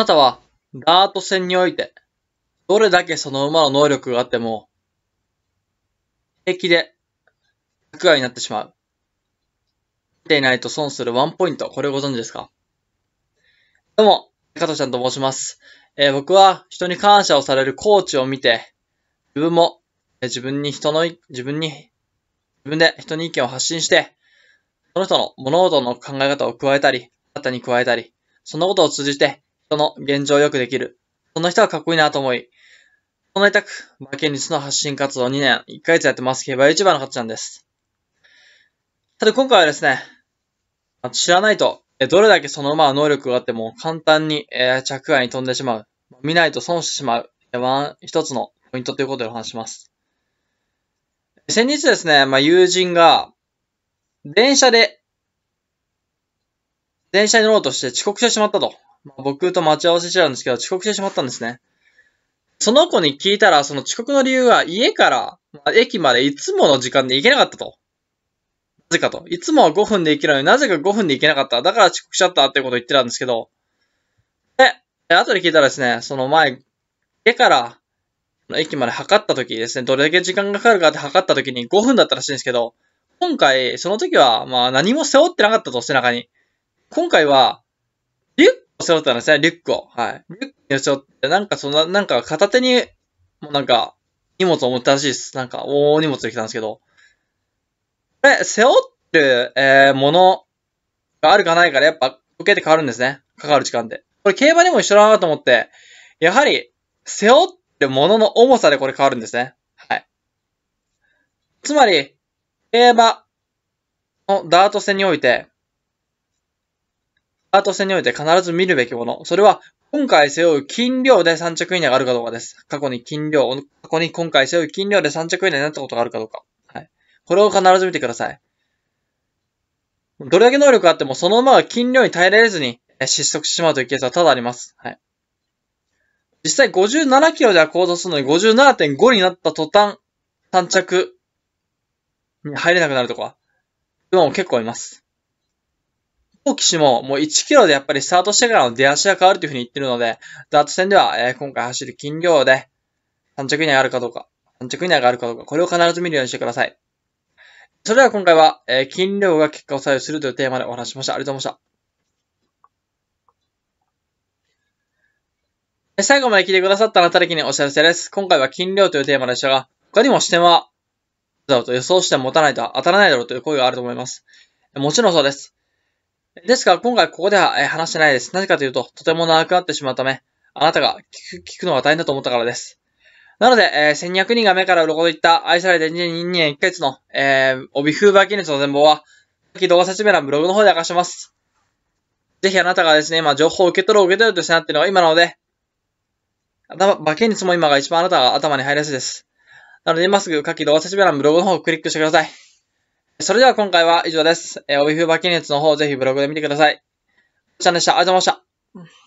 なたは、ダート戦において、どれだけその馬の能力があっても、平気で、1 0外になってしまう。見ていないと損するワンポイント、これご存知ですかどうも、加藤ちゃんと申します。えー、僕は人に感謝をされるコーチを見て、自分も、えー、自分に人の、自分に、自分で人に意見を発信して、その人の物事の考え方を加えたり、新たに加えたり、そんなことを通じて、人の現状をよくできる。そんな人はかっこいいなと思い、この委託、馬券率の発信活動2年、1ヶ月やってます、競馬 YouTuber のかっちゃんです。さて、今回はですね、知らないと、どれだけその馬は能力があっても簡単に、着外に飛んでしまう。見ないと損してしまう。一つのポイントということでお話します。先日ですね、まあ、友人が、電車で、電車に乗ろうとして遅刻してしまったとまあ、僕と待ち合わせしてたんですけど、遅刻してしまったんですね。その子に聞いたら、その遅刻の理由は家から駅までいつもの時間で行けなかったと。なぜかと。いつもは5分で行けるのになぜか5分で行けなかった。だから遅刻しちゃったってことを言ってたんですけど。で、後で聞いたらですね、その前、家から駅まで測った時ですね、どれだけ時間がかかるかって測った時に5分だったらしいんですけど、今回、その時は、まあ何も背負ってなかったと、背中に。今回は、リュッ背負ったんですね、リュックを。はい。リュックに背負って、なんかそんな、なんか片手に、もうなんか、荷物を持ったらしいです。なんか、大荷物できたんですけど。これ、背負ってる、えー、ものがあるかないから、やっぱ、受けて変わるんですね。かかる時間で。これ、競馬にも一緒だなと思って、やはり、背負ってるものの重さでこれ変わるんですね。はい。つまり、競馬のダート戦において、アート戦において必ず見るべきもの。それは、今回背負う金量で3着以内があるかどうかです。過去に金量、過去に今回背負う金量で3着以内になったことがあるかどうか。はい。これを必ず見てください。どれだけ能力があっても、そのまま金量に耐えられずに失速してしまうというケースは多々あります。はい。実際57キロでは構造するのに57.5になった途端、3着に入れなくなるとか、馬も結構います。大騎士ももう1キロでやっぱりスタートしてからの出足が変わるというふうに言ってるので、ダート戦では、えー、今回走る金量で3着以内があるかどうか、3着以内があるかどうか、これを必ず見るようにしてください。それでは今回は、えー、金量が結果を左右するというテーマでお話ししました。ありがとうございました。最後まで聞いてくださったあなただけにお知らせです。今回は金量というテーマでしたが、他にも視点は、だろうと予想して持たないと当たらないだろうという声があると思います。もちろんそうです。ですから今回ここでは話してないです。なぜかというと、とても長くなってしまうため、あなたが聞く聞くのが大変だと思ったからです。なので、えー、1200人が目から鱗といった愛されて22年1ヶ月の、えー、帯風化ー記念の全貌は、き動画説明欄ブログの方で明かします。ぜひあなたがですね、今情報を受け取ろう、受け取ろうとしてなっているのが今なので、頭、化け率も今が一番あなたが頭に入りやすいです。なので今すぐ下記動画説明欄ブログの方をクリックしてください。それでは今回は以上です。えー、帯風バキネツの方ぜひブログで見てください。お疲れ様でした。ありがとうございました。